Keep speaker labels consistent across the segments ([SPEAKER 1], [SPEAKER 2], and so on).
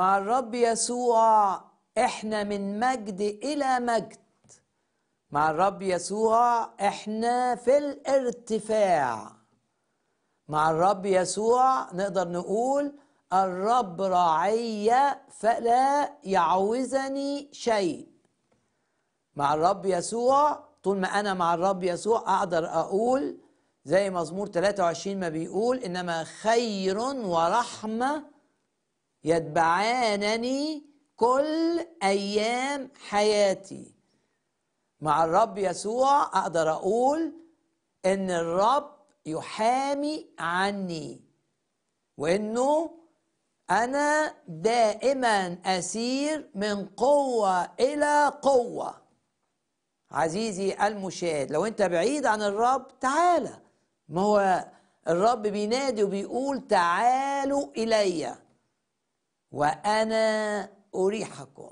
[SPEAKER 1] مع الرب يسوع احنا من مجد الى مجد مع الرب يسوع احنا في الارتفاع مع الرب يسوع نقدر نقول الرب راعي فلا يعوزني شيء مع الرب يسوع طول ما انا مع الرب يسوع اقدر اقول زي مزمور 23 ما بيقول انما خير ورحمه يتبعانني كل ايام حياتي مع الرب يسوع اقدر اقول ان الرب يحامي عني وانه انا دائما اسير من قوه الى قوه عزيزي المشاهد لو انت بعيد عن الرب تعالى ما هو الرب بينادي وبيقول تعالوا الي وأنا أريحكم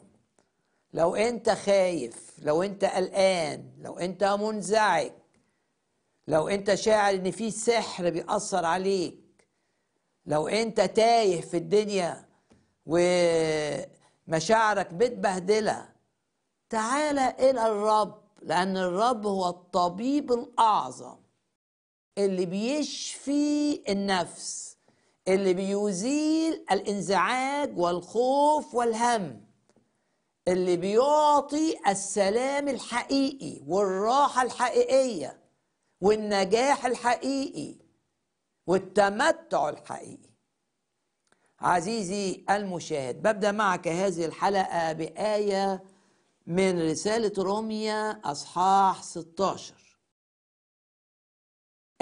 [SPEAKER 1] لو أنت خايف لو أنت قلقان لو أنت منزعج لو أنت شاعر إن في سحر بيأثر عليك لو أنت تايه في الدنيا ومشاعرك متبهدلة تعالى إلى الرب لأن الرب هو الطبيب الأعظم اللي بيشفي النفس اللي بيزيل الانزعاج والخوف والهم اللي بيعطي السلام الحقيقي والراحة الحقيقية والنجاح الحقيقي والتمتع الحقيقي عزيزي المشاهد ببدأ معك هذه الحلقة بآية من رسالة روميا أصحاح 16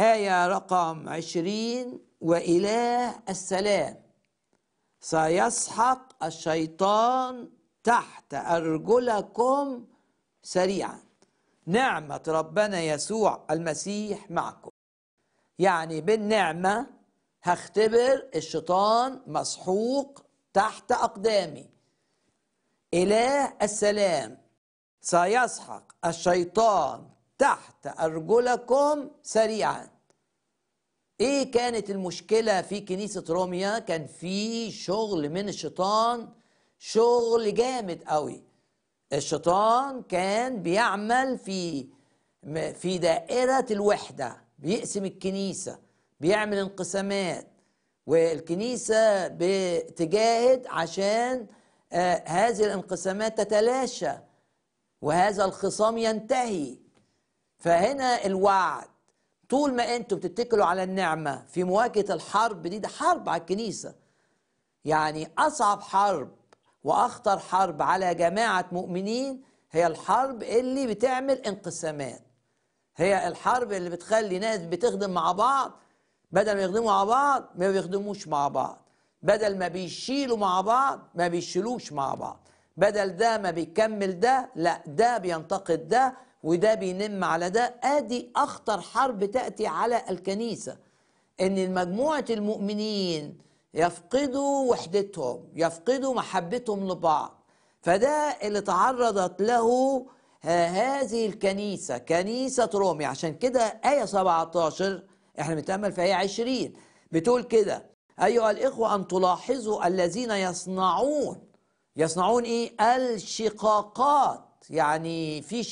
[SPEAKER 1] آية رقم 20 وإله السلام سيسحق الشيطان تحت أرجلكم سريعا نعمة ربنا يسوع المسيح معكم يعني بالنعمة هختبر الشيطان مسحوق تحت أقدامي إله السلام سيسحق الشيطان تحت أرجلكم سريعا ايه كانت المشكله في كنيسه روميا كان في شغل من الشيطان شغل جامد قوي الشيطان كان بيعمل في في دائره الوحده بيقسم الكنيسه بيعمل انقسامات والكنيسه بتجاهد عشان آه، هذه الانقسامات تتلاشى وهذا الخصام ينتهي فهنا الوعد طول ما انتوا بتتكلوا على النعمه في مواجهه الحرب دي ده حرب على الكنيسه يعني اصعب حرب واخطر حرب على جماعه مؤمنين هي الحرب اللي بتعمل انقسامات هي الحرب اللي بتخلي ناس بتخدم مع بعض بدل ما يخدموا مع بعض ما بيخدموش مع بعض بدل ما بيشيلوا مع بعض ما بيشيلوش مع بعض بدل ده ما بيكمل ده لا ده بينتقد ده وده بينم على ده ادي اخطر حرب تاتي على الكنيسه ان مجموعه المؤمنين يفقدوا وحدتهم يفقدوا محبتهم لبعض فده اللي تعرضت له آه، هذه الكنيسه كنيسه رومي عشان كده ايه 17 احنا بنتامل في ايه 20 بتقول كده ايها الاخوه ان تلاحظوا الذين يصنعون يصنعون ايه الشقاقات يعني في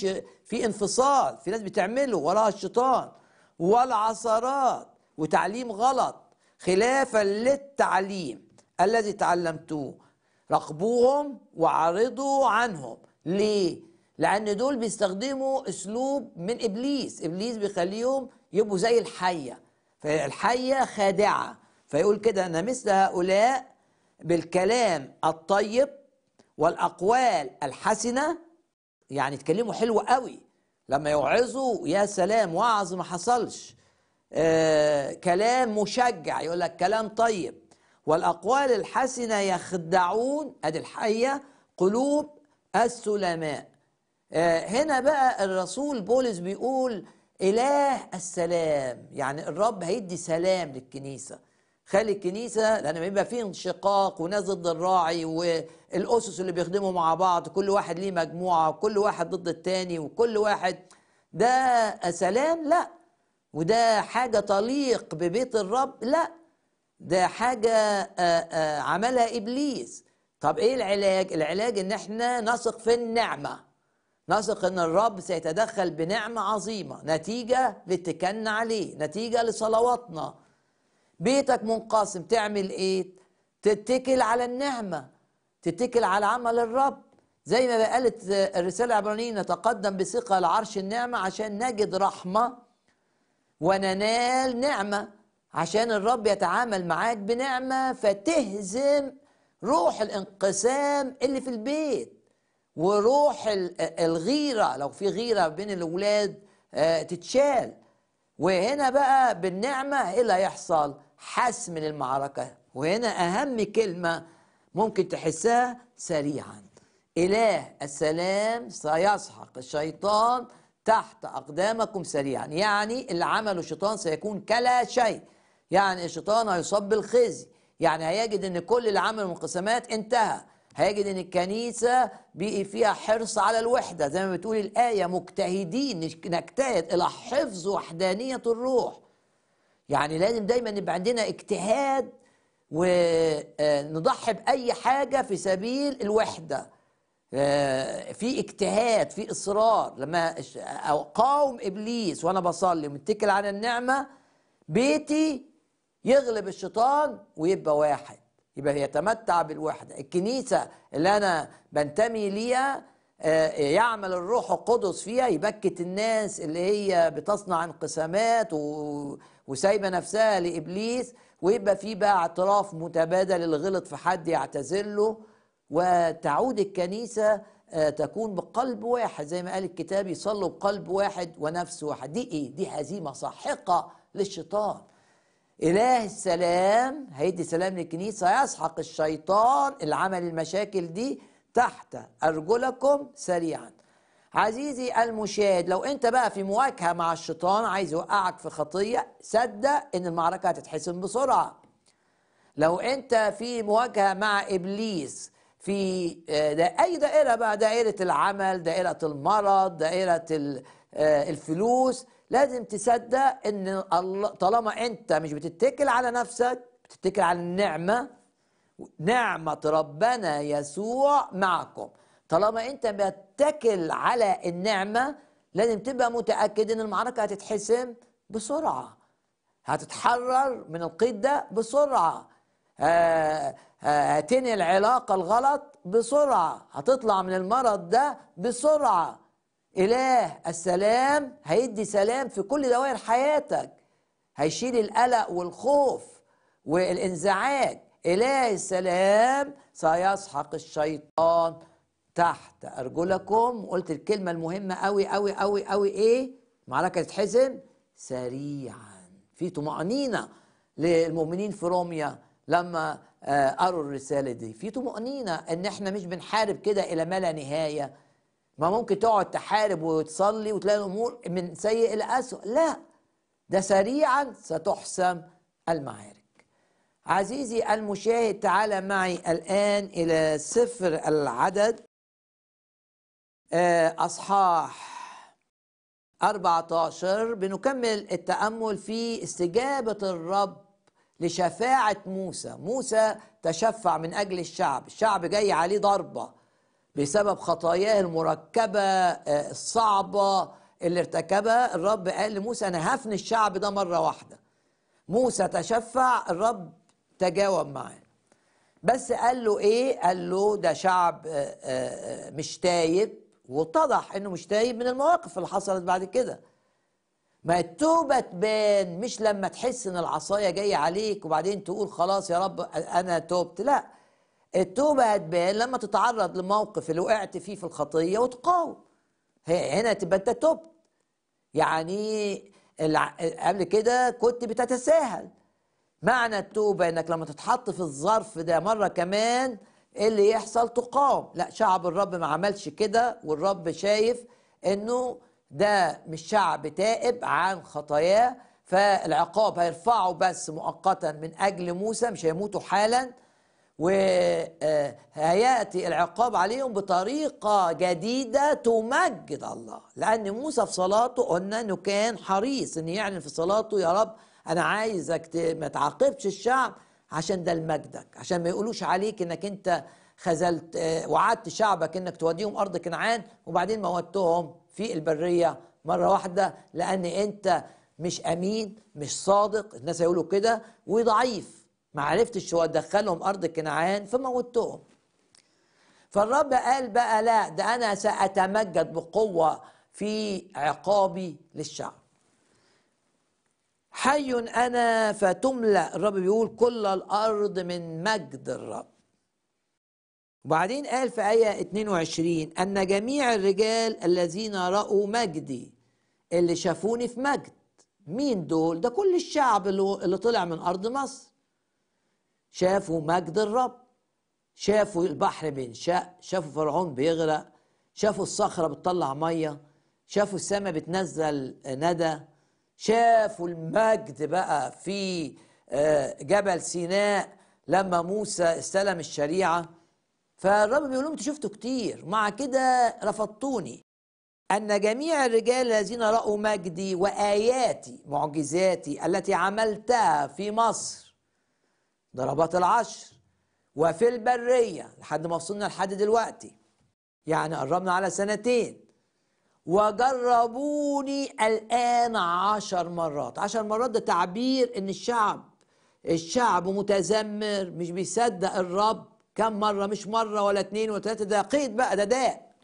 [SPEAKER 1] في انفصال في ناس بتعمله وراها الشيطان والعثرات وتعليم غلط خلافا للتعليم الذي تعلمتوه راقبوهم وعرضوا عنهم ليه؟ لأن دول بيستخدموا أسلوب من إبليس إبليس بيخليهم يبقوا زي الحية فالحية خادعة فيقول كده أنا مثل هؤلاء بالكلام الطيب والأقوال الحسنة يعني اتكلموا حلو قوي لما يوعظوا يا سلام وعظ ما حصلش آه كلام مشجع يقول لك كلام طيب والاقوال الحسنه يخدعون ادي الحقيقه قلوب السلماء آه هنا بقى الرسول بولس بيقول اله السلام يعني الرب هيدي سلام للكنيسه خالي الكنيسه لان بيبقى فيه انشقاق وناس ضد الراعي والاسس اللي بيخدموا مع بعض كل واحد ليه مجموعه وكل واحد ضد التاني وكل واحد ده سلام لا وده حاجه تليق ببيت الرب لا ده حاجه عملها ابليس طب ايه العلاج العلاج ان احنا نثق في النعمه نثق ان الرب سيتدخل بنعمه عظيمه نتيجه لاتكالنا عليه نتيجه لصلواتنا بيتك منقسم تعمل ايه تتكل على النعمه تتكل على عمل الرب زي ما قالت الرساله العبرانيين نتقدم بثقه لعرش النعمه عشان نجد رحمه وننال نعمه عشان الرب يتعامل معاك بنعمه فتهزم روح الانقسام اللي في البيت وروح الغيره لو في غيره بين الاولاد آه، تتشال وهنا بقى بالنعمة إيه اللي هيحصل؟ حسم للمعركة وهنا أهم كلمة ممكن تحسها سريعا إله السلام سيسحق الشيطان تحت أقدامكم سريعا يعني اللي عمله الشيطان سيكون كلا شيء يعني الشيطان هيصاب بالخزي يعني هيجد ان كل اللي عمله من انتهى هيجد ان الكنيسه بقي فيها حرص على الوحده زي ما بتقول الايه مجتهدين نجتهد الى حفظ وحدانيه الروح يعني لازم دايما يبقى عندنا اجتهاد ونضحي آه، باي حاجه في سبيل الوحده آه، في اجتهاد في اصرار لما اقاوم ابليس وانا بصلي متكل على النعمه بيتي يغلب الشيطان ويبقى واحد يبقى يتمتع بالوحدة الكنيسة اللي أنا بنتمي ليها آه، يعمل الروح القدس فيها يبكت الناس اللي هي بتصنع انقسامات و... وسايبه نفسها لابليس ويبقى في بقى اعتراف متبادل الغلط في حد يعتذر له وتعود الكنيسه آه، تكون بقلب واحد زي ما قال الكتاب يصلوا بقلب واحد ونفس واحد دي ايه دي هزيمه ساحقه للشيطان إله السلام هيدي سلام للكنيسة يسحق الشيطان اللي عمل المشاكل دي تحت أرجلكم سريعا عزيزي المشاهد لو أنت بقى في مواجهة مع الشيطان عايز يوقعك في خطية صدق إن المعركة هتتحسم بسرعة لو أنت في مواجهة مع إبليس في آه، دا أي دائرة بقى دائرة العمل دائرة المرض دائرة آه، الفلوس لازم تصدق ان الله طالما انت مش بتتكل على نفسك بتتكل على النعمه نعمه ربنا يسوع معكم طالما انت بتتكل على النعمه لازم تبقى متاكد ان المعركه هتتحسم بسرعه هتتحرر من القيد ده بسرعه هتنهي العلاقه الغلط بسرعه هتطلع من المرض ده بسرعه إله السلام هيدي سلام في كل دوائر حياتك هيشيل القلق والخوف والانزعاج إله السلام سيسحق الشيطان تحت أرجلكم قلت الكلمة المهمة قوي قوي قوي قوي إيه؟ معركه تتحسم سريعا في طمأنينة للمؤمنين في روميا لما آه، قروا الرسالة دي في طمأنينة إن إحنا مش بنحارب كده إلى ما لا نهاية ما ممكن تقعد تحارب وتصلي وتلاقي الامور من سيء الى اسوء لا ده سريعا ستحسم المعارك عزيزي المشاهد تعال معي الان الى سفر العدد آه، اصحاح 14 بنكمل التامل في استجابه الرب لشفاعه موسى موسى تشفع من اجل الشعب الشعب جاي عليه ضربه بسبب خطاياه المركبه آه، الصعبه اللي ارتكبها الرب قال لموسى انا هفني الشعب ده مره واحده موسى تشفع الرب تجاوب معاه بس قال له ايه قال له ده شعب آه، آه، مش تايب واتضح انه مش تايب من المواقف اللي حصلت بعد كده ما التوبة تبان مش لما تحس ان العصاية جاية عليك وبعدين تقول خلاص يا رب انا توبت لا التوبة هتبان لما تتعرض لموقف اللي وقعت فيه في الخطية وتقاوم هنا تبقى أنت تبت يعني قبل كده كنت بتتساهل معنى التوبة انك لما تتحط في الظرف ده مرة كمان إيه اللي يحصل تقاوم لا شعب الرب ما عملش كده والرب شايف انه ده مش شعب تائب عن خطاياه فالعقاب هيرفعه بس مؤقتا من اجل موسى مش هيموتوا حالا وهياتي العقاب عليهم بطريقه جديده تمجد الله لان موسى في صلاته قلنا انه كان حريص ان يعلن في صلاته يا رب انا عايزك ما تعاقبش الشعب عشان ده لمجدك عشان ما يقولوش عليك انك انت خذلت آه، وعدت شعبك انك توديهم ارض كنعان وبعدين موتهم في البريه مره واحده لان انت مش امين مش صادق الناس هيقولوا كده وضعيف ما عرفتش هو دخلهم ارض كنعان فموتهم فالرب قال بقى لا ده انا ساتمجد بقوه في عقابي للشعب حي انا فتملا الرب بيقول كل الارض من مجد الرب وبعدين قال في آية 22 أن جميع الرجال الذين رأوا مجدي اللي شافوني في مجد مين دول؟ ده كل الشعب اللي طلع من أرض مصر شافوا مجد الرب شافوا البحر بينشق شافوا فرعون بيغرق شافوا الصخرة بتطلع مية شافوا السماء بتنزل ندى شافوا المجد بقى في آه، جبل سيناء لما موسى استلم الشريعة فالرب بيقول لهم انتوا شفتوا كتير مع كده رفضتوني أن جميع الرجال الذين رأوا مجدي وآياتي معجزاتي التي عملتها في مصر ضربات العشر وفي البرية لحد ما وصلنا لحد دلوقتي يعني قربنا على سنتين وجربوني الآن عشر مرات عشر مرات ده تعبير إن الشعب الشعب متذمر مش بيصدق الرب كم مرة مش مرة ولا اتنين ولا تلاتة ده قيد بقى ده داء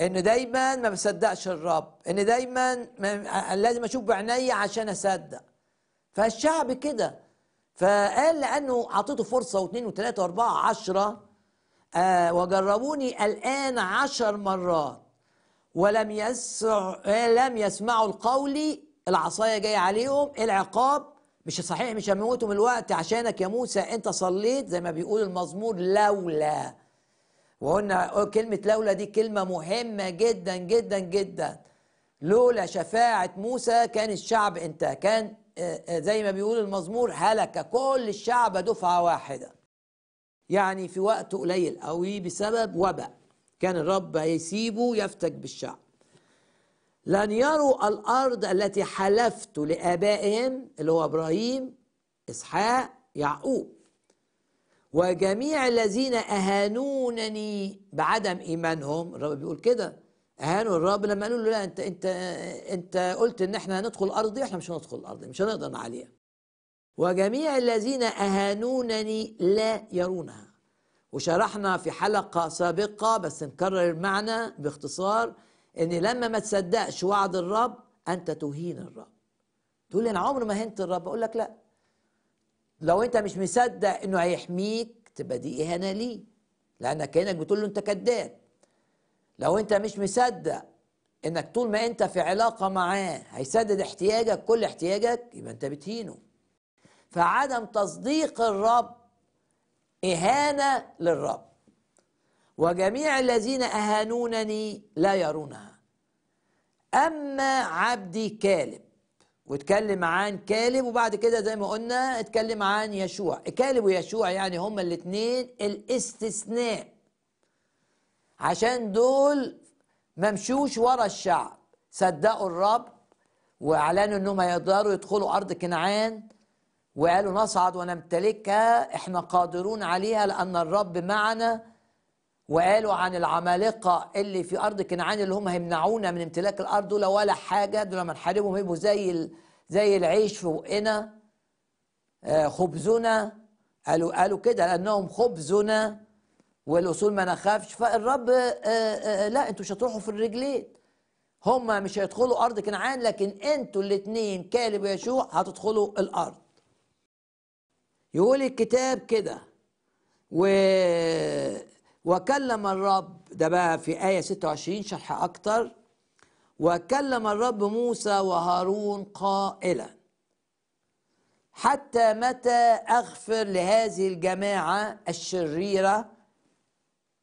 [SPEAKER 1] إن دايما ما بصدقش الرب إن دايما لازم أشوف بعيني عشان أصدق فالشعب كده فقال لانه اعطيته فرصه واثنين وثلاثه واربعه عشره آه وجربوني الان عشر مرات ولم يسع آه، لم يسمعوا القول العصايه جايه عليهم العقاب مش صحيح مش هموتهم الوقت عشانك يا موسى انت صليت زي ما بيقول المزمور لولا وقلنا كلمه لولا دي كلمه مهمه جدا جدا جدا لولا شفاعه موسى كان الشعب انتهى كان آه، آه، زي ما بيقول المزمور هلك كل الشعب دفعة واحدة يعني في وقت قليل قوي بسبب وباء كان الرب هيسيبه يفتك بالشعب لن يروا الأرض التي حلفت لآبائهم اللي هو إبراهيم إسحاق يعقوب وجميع الذين أهانونني بعدم إيمانهم الرب بيقول كده اهانوا الرب لما قالوا له لا انت انت انت قلت ان احنا هندخل ارضي احنا مش هندخل ارضي مش هنقدر عليها وجميع الذين اهانونني لا يرونها وشرحنا في حلقه سابقه بس نكرر المعنى باختصار ان لما ما تصدقش وعد الرب انت تهين الرب تقول لي انا عمري ما هنت الرب اقول لك لا لو انت مش مصدق انه هيحميك تبقى دي اهانه ليه لانك كانك بتقول له انت كذاب لو انت مش مصدق انك طول ما انت في علاقه معاه هيسدد احتياجك كل احتياجك يبقى انت بتهينه فعدم تصديق الرب اهانه للرب وجميع الذين اهانونني لا يرونها اما عبدي كالب واتكلم عن كالب وبعد كده زي ما قلنا اتكلم عن يشوع كالب ويشوع يعني هما الاثنين الاستثناء عشان دول ممشوش ورا الشعب صدقوا الرب واعلنوا انهم هيقدروا يدخلوا ارض كنعان وقالوا نصعد ونمتلكها احنا قادرون عليها لان الرب معنا وقالوا عن العمالقه اللي في ارض كنعان اللي هم هيمنعونا من امتلاك الارض دول ولا حاجه دول لما نحاربهم يبقوا زي زي العيش في بقنا آه، خبزنا قالوا قالوا كده لانهم خبزنا والاصول ما نخافش فالرب آه، آه، آه، لا انتوا مش هتروحوا في الرجلين هما مش هيدخلوا ارض كنعان لكن انتوا الاثنين كالب ويشوع هتدخلوا الارض يقول الكتاب كده و وكلم الرب ده بقى في آية 26 شرح أكتر وكلم الرب موسى وهارون قائلا حتى متى أغفر لهذه الجماعة الشريرة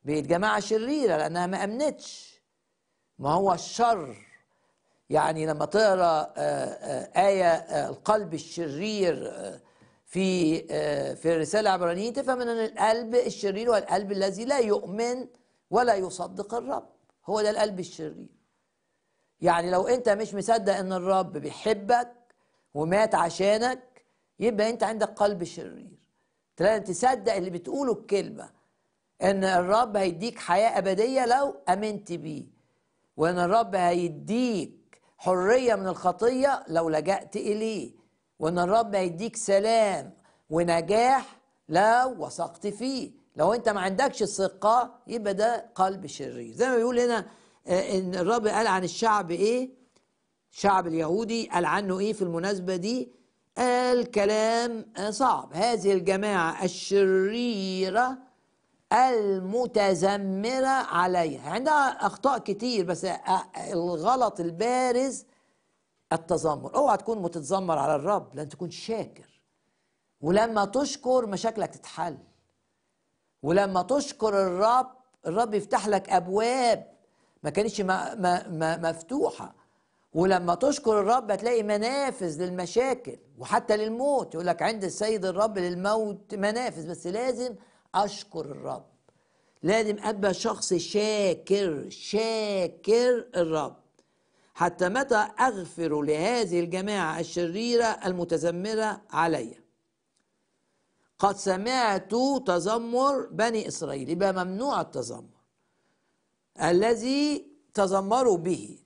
[SPEAKER 1] بقت جماعة شريرة لأنها ما أمنتش ما هو الشر يعني لما تقرا آه، آه، آية آه، القلب الشرير في في الرسالة العبرانية تفهم أن القلب الشرير هو القلب الذي لا يؤمن ولا يصدق الرب هو ده القلب الشرير يعني لو أنت مش مصدق أن الرب بيحبك ومات عشانك يبقى أنت عندك قلب شرير تلاقي تصدق اللي بتقوله الكلمة ان الرب هيديك حياه ابديه لو امنت بيه وان الرب هيديك حريه من الخطيه لو لجأت اليه وان الرب هيديك سلام ونجاح لو وثقت فيه لو انت ما عندكش الثقه يبقى ده قلب شرير زي ما بيقول هنا آه، ان الرب قال عن الشعب ايه الشعب اليهودي قال عنه ايه في المناسبه دي قال كلام آه، صعب هذه الجماعه الشريره المتذمرة عليها عندها يعني أخطاء كتير بس الغلط البارز التذمر اوعى تكون متتذمر على الرب لازم تكون شاكر ولما تشكر مشاكلك تتحل ولما تشكر الرب الرب يفتح لك أبواب ما كانتش مفتوحة ولما تشكر الرب هتلاقي منافذ للمشاكل وحتى للموت يقول لك عند السيد الرب للموت منافذ بس لازم أشكر الرب لازم أبقى شخص شاكر شاكر الرب حتى متى أغفر لهذه الجماعة الشريرة المتذمرة علي قد سمعت تذمر بني إسرائيل يبقى ممنوع التذمر الذي تذمروا به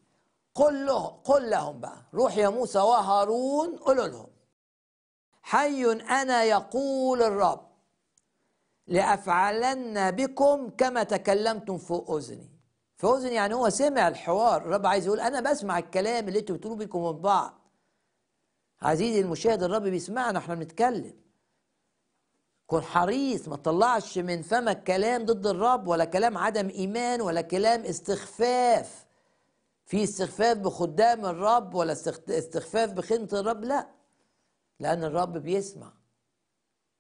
[SPEAKER 1] قل له قل لهم بقى روح يا موسى وهارون قل لهم حي أنا يقول الرب لأفعلن بكم كما تكلمتم فوق أذني في أذني يعني هو سمع الحوار الرب عايز يقول أنا بسمع الكلام اللي أنتوا بتقولوه بكم من بعض عزيزي المشاهد الرب بيسمعنا احنا بنتكلم كن حريص ما تطلعش من فمك كلام ضد الرب ولا كلام عدم ايمان ولا كلام استخفاف في استخفاف بخدام الرب ولا استخفاف بخدمه الرب لا لان الرب بيسمع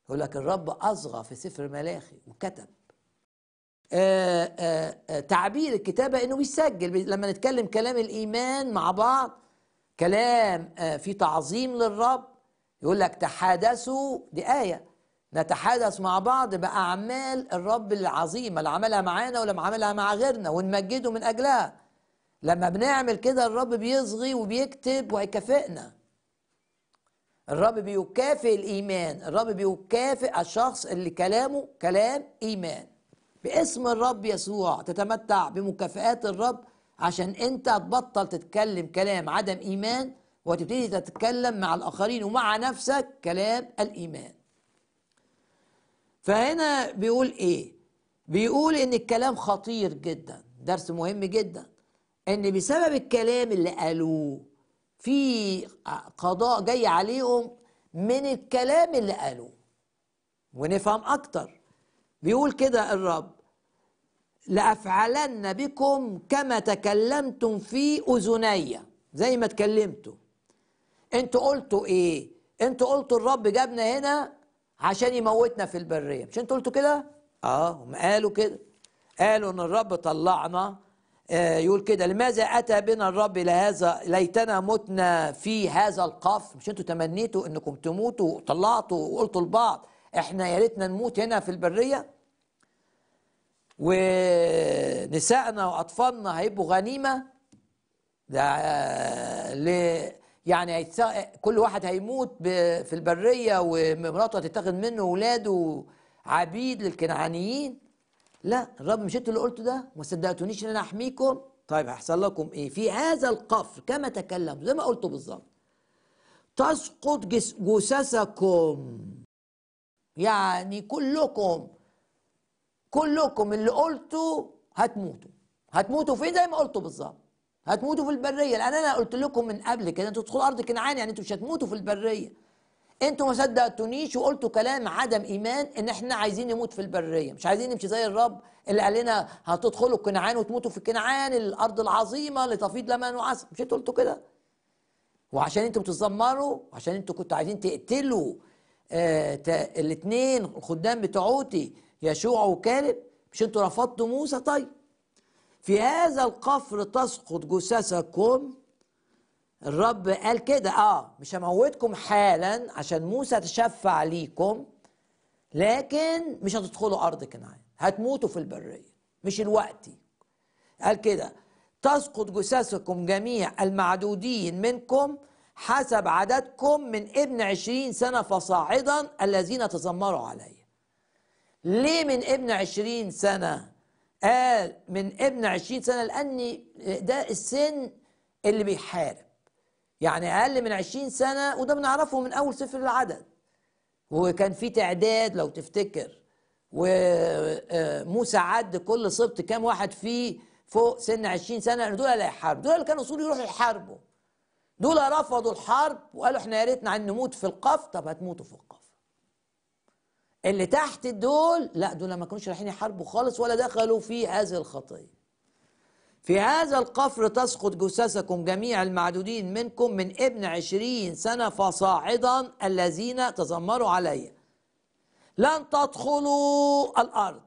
[SPEAKER 1] يقول لك الرب أصغى في سفر ملاخي وكتب آآ آه، آآ آه، آه، تعبير الكتابة أنه بيسجل لما نتكلم كلام الإيمان مع بعض كلام في تعظيم للرب يقول لك تحادثوا دي آية نتحادث مع بعض بأعمال الرب العظيمة اللي عملها معانا ولما عملها مع غيرنا ونمجده من أجلها لما بنعمل كده الرب بيصغي وبيكتب وهيكافئنا الرب بيكافئ الايمان الرب بيكافئ الشخص اللي كلامه كلام ايمان باسم الرب يسوع تتمتع بمكافئات الرب عشان انت تبطل تتكلم كلام عدم ايمان وتبتدي تتكلم مع الاخرين ومع نفسك كلام الايمان فهنا بيقول ايه بيقول ان الكلام خطير جدا درس مهم جدا ان بسبب الكلام اللي قالوه في قضاء جاي عليهم من الكلام اللي قالوه ونفهم اكتر بيقول كده الرب لافعلن بكم كما تكلمتم في اذني زي ما اتكلمتوا انتوا قلتوا ايه انتوا قلتوا الرب جابنا هنا عشان يموتنا في البريه مش انتوا قلتوا كده اه هم قالوا كده قالوا ان الرب طلعنا آه، يقول كده لماذا اتى بنا الرب الى هذا ليتنا متنا في هذا القفر مش انتوا تمنيتوا انكم تموتوا وطلعتوا وقلتوا لبعض احنا يا ريتنا نموت هنا في البريه ونسائنا واطفالنا هيبقوا غنيمه ده آه، ل يعني كل واحد هيموت في البريه ومراته هتتاخد منه ولاده عبيد للكنعانيين لا الرب مش اللي قلته ده وما صدقتونيش ان انا احميكم طيب هيحصل لكم ايه في هذا القفر كما تكلم زي ما قلته بالظبط تسقط جثثكم يعني كلكم كلكم اللي قلتوا هتموتوا هتموتوا فين زي ما قلتوا بالظبط هتموتوا في البريه لان انا قلت لكم من قبل كده انتوا تدخلوا ارض كنعان يعني انتوا مش هتموتوا في البريه انتوا ما صدقتونيش وقلتوا كلام عدم ايمان ان احنا عايزين نموت في البريه مش عايزين نمشي زي الرب اللي قال لنا هتدخلوا الكنعان وتموتوا في كنعان الارض العظيمه لتفيض لمن وعسل مش انتوا قلتوا كده وعشان انتوا بتتذمروا وعشان انتوا كنتوا عايزين تقتلوا آه الاثنين الخدام بتوعوتي يشوع وكالب مش انتوا رفضتوا موسى طيب في هذا القفر تسقط جثثكم الرب قال كده اه مش هموتكم حالا عشان موسى تشفع ليكم لكن مش هتدخلوا ارض كنعان هتموتوا في البريه مش الوقت قال كده تسقط جثثكم جميع المعدودين منكم حسب عددكم من ابن عشرين سنة فصاعدا الذين تذمروا علي ليه من ابن عشرين سنة قال من ابن عشرين سنة لأن ده السن اللي بيحارب يعني اقل من 20 سنه وده بنعرفه من اول سفر العدد وكان في تعداد لو تفتكر وموسى آه، عد كل سبط كام واحد فيه فوق سن 20 سنه يعني دول اللي هيحاربوا دول اللي كانوا اصول يروحوا يحاربوا دول رفضوا الحرب وقالوا احنا يا ريتنا عن نموت في القف طب هتموتوا في القف اللي تحت دول لا دول ما كانوش رايحين يحاربوا خالص ولا دخلوا في هذه الخطيه في هذا القفر تسقط جثثكم جميع المعدودين منكم من ابن عشرين سنة فصاعدا الذين تذمروا علي لن تدخلوا الأرض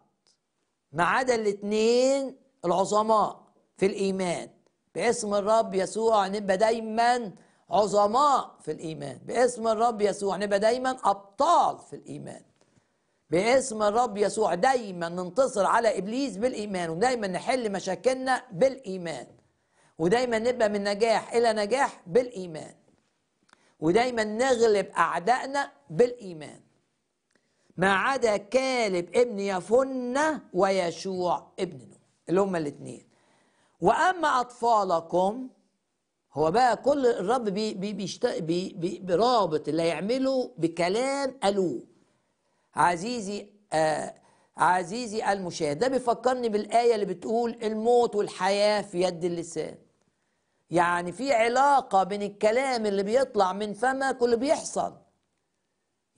[SPEAKER 1] ما عدا الاثنين العظماء في الإيمان باسم الرب يسوع نبقى دايما عظماء في الإيمان باسم الرب يسوع نبقى دايما أبطال في الإيمان باسم الرب يسوع دايما ننتصر على ابليس بالايمان ودايما نحل مشاكلنا بالايمان ودايما نبقى من نجاح الى نجاح بالايمان ودايما نغلب اعدائنا بالايمان ما عدا كالب ابن يفنة ويشوع ابن نون اللي هما الاثنين واما اطفالكم هو بقى كل الرب بي بي بي بي بيرابط اللي هيعمله بكلام قالوه عزيزي آه عزيزي المشاهد ده بيفكرني بالآية اللي بتقول الموت والحياة في يد اللسان يعني في علاقة بين الكلام اللي بيطلع من فمك واللي بيحصل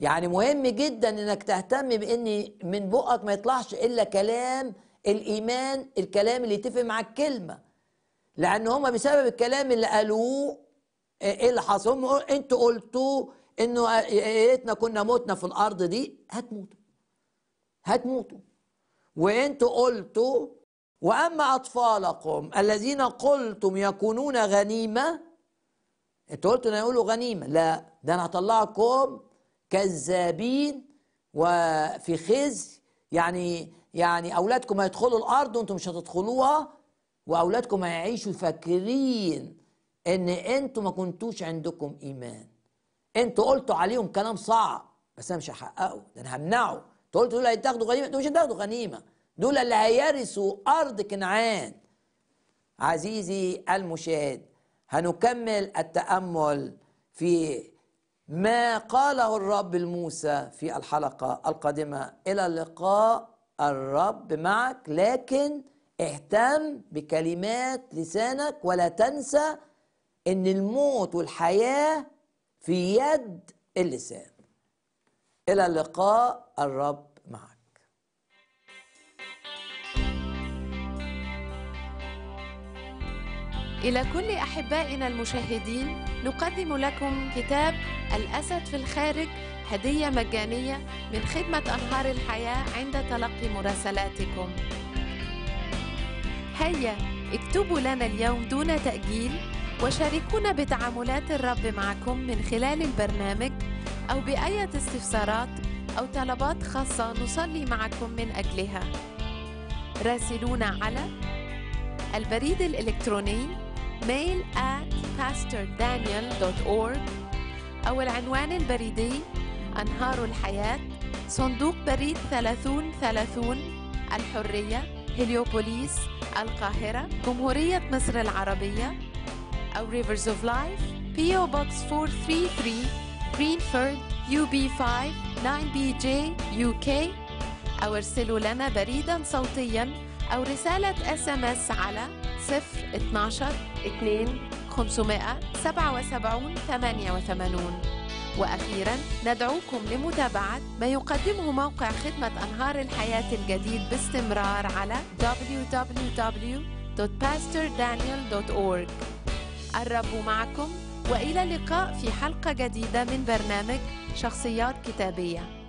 [SPEAKER 1] يعني مهم جدا انك تهتم بان من بقك ما يطلعش الا كلام الايمان الكلام اللي يتفق مع الكلمه لان هما بسبب الكلام اللي قالوه آه، ايه اللي حصل هم انتوا قلتوه انه يا ريتنا كنا متنا في الارض دي هتموتوا هتموتوا وانتوا قلتوا واما اطفالكم الذين قلتم يكونون غنيمه انتوا قلتوا ان يقولوا غنيمه لا ده انا هطلعكم كذابين وفي خزي يعني يعني اولادكم هيدخلوا الارض وانتم مش هتدخلوها واولادكم هيعيشوا فاكرين ان انتم ما كنتوش عندكم ايمان انتوا قلتوا عليهم كلام صعب بس انا مش هحققه ده انا همنعه انتوا قلتوا دول هيتاخدوا غنيمه دول مش هيتاخدوا غنيمه دول اللي هيرثوا ارض كنعان عزيزي المشاهد هنكمل التامل في ما قاله الرب لموسى في الحلقه القادمه الى اللقاء الرب معك لكن اهتم بكلمات لسانك ولا تنسى ان الموت والحياه في يد اللسان إلى اللقاء الرب معك
[SPEAKER 2] إلى كل أحبائنا المشاهدين نقدم لكم كتاب الأسد في الخارج هدية مجانية من خدمة أنهار الحياة عند تلقي مراسلاتكم هيا اكتبوا لنا اليوم دون تأجيل وشاركونا بتعاملات الرب معكم من خلال البرنامج أو بأية استفسارات أو طلبات خاصة نصلي معكم من أجلها راسلونا على البريد الإلكتروني mail at pastordaniel.org أو العنوان البريدي أنهار الحياة صندوق بريد 3030 الحرية هليوبوليس القاهرة جمهورية مصر العربية أو Rivers of Life PO Box 433 Greenford UB5 9BJ UK أو ارسلوا لنا بريدا صوتيا أو رسالة اس ام اس على 012 2 577 88 وأخيرا ندعوكم لمتابعة ما يقدمه موقع خدمة أنهار الحياة الجديد باستمرار على www.pastordaniel.org الرب معكم والى اللقاء في حلقه جديده من برنامج شخصيات كتابيه